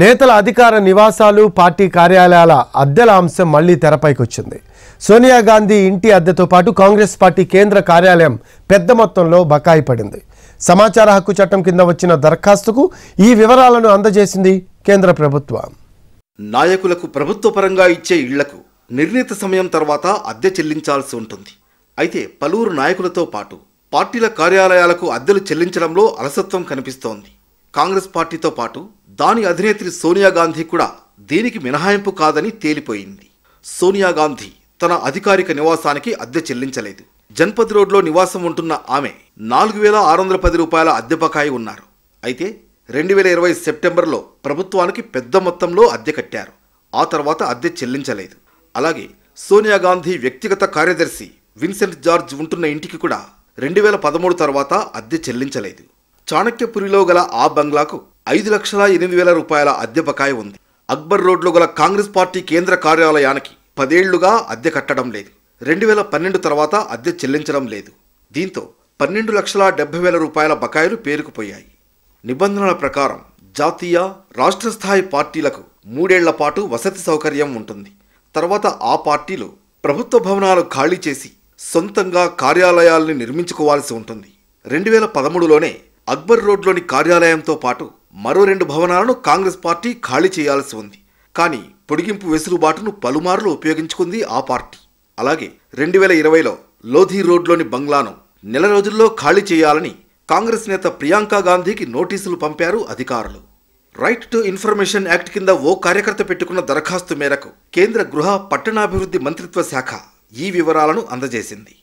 నేతల అధికార నివాసాలు పార్టీ కార్యాలయాల అద్దెల అంశం మళ్లీ వచ్చింది సోనియా గాంధీ ఇంటి అద్దెతో పాటు కాంగ్రెస్ పార్టీ కేంద్ర కార్యాలయం పెద్ద మొత్తంలో బకాయి పడింది సమాచార హక్కు చట్టం కింద వచ్చిన దరఖాస్తుకు ఈ వివరాలను అందజేసింది కేంద్ర ప్రభుత్వం నాయకులకు ప్రభుత్వ పరంగా ఇచ్చే ఇళ్లకు నిర్ణీత సమయం తర్వాత అద్దె చెల్లించాల్సి ఉంటుంది అయితే పలువురు నాయకులతో పాటు పార్టీల కార్యాలయాలకు అద్దెలు చెల్లించడంలో అలసత్వం కనిపిస్తోంది కాంగ్రెస్ పార్టీతో పాటు దాని అధినేత్రి సోనియా గాంధీ కూడా దీనికి మినహాయింపు కాదని తేలిపోయింది సోనియా గాంధీ తన అధికారిక నివాసానికి అద్దె చెల్లించలేదు జన్పథ్ రోడ్లో నివాసం ఉంటున్న ఆమె నాలుగు వేల ఆరు వందల పది రూపాయల అద్దె బకాయి ఉన్నారు అయితే రెండు వేల ఇరవై సెప్టెంబర్లో ప్రభుత్వానికి పెద్ద మొత్తంలో అద్దె కట్టారు ఆ తర్వాత అద్దె చెల్లించలేదు అలాగే సోనియా గాంధీ వ్యక్తిగత కార్యదర్శి విన్సెంట్ జార్జ్ ఉంటున్న ఇంటికి కూడా రెండు వేల పదమూడు తర్వాత అద్దె చెల్లించలేదు చాణక్యపురిలో గల ఆ బంగ్లాకు ఐదు లక్షల ఎనిమిది వేల రూపాయల అద్దె బకాయి ఉంది అక్బర్ రోడ్లో గల కాంగ్రెస్ పార్టీ కేంద్ర కార్యాలయానికి పదేళ్లుగా అద్దె కట్టడం లేదు రెండు వేల పన్నెండు తర్వాత అద్దె చెల్లించడం లేదు దీంతో పన్నెండు లక్షల డెబ్బై వేల రూపాయల బకాయిలు పేరుకుపోయాయి నిబంధనల ప్రకారం జాతీయ రాష్ట్ర స్థాయి పార్టీలకు మూడేళ్ల పాటు వసతి సౌకర్యం ఉంటుంది తర్వాత ఆ పార్టీలు ప్రభుత్వ భవనాలు ఖాళీ చేసి సొంతంగా కార్యాలయాల్ని నిర్మించుకోవాల్సి ఉంటుంది రెండు వేల పదమూడులోనే అక్బర్ రోడ్లోని కార్యాలయంతో పాటు మరో రెండు భవనాలను కాంగ్రెస్ పార్టీ ఖాళీ చేయాల్సి ఉంది కానీ పొడిగింపు వెసులుబాటును పలుమార్లు ఉపయోగించుకుంది ఆ పార్టీ అలాగే రెండు వేల ఇరవైలో లోధీ రోడ్లోని బంగ్లాను నెల రోజుల్లో ఖాళీ చేయాలని కాంగ్రెస్ నేత ప్రియాంక గాంధీకి నోటీసులు పంపారు అధికారులు రైట్ టు ఇన్ఫర్మేషన్ యాక్ట్ కింద ఓ కార్యకర్త పెట్టుకున్న దరఖాస్తు మేరకు కేంద్ర గృహ పట్టణాభివృద్ధి మంత్రిత్వ శాఖ ఈ వివరాలను అందజేసింది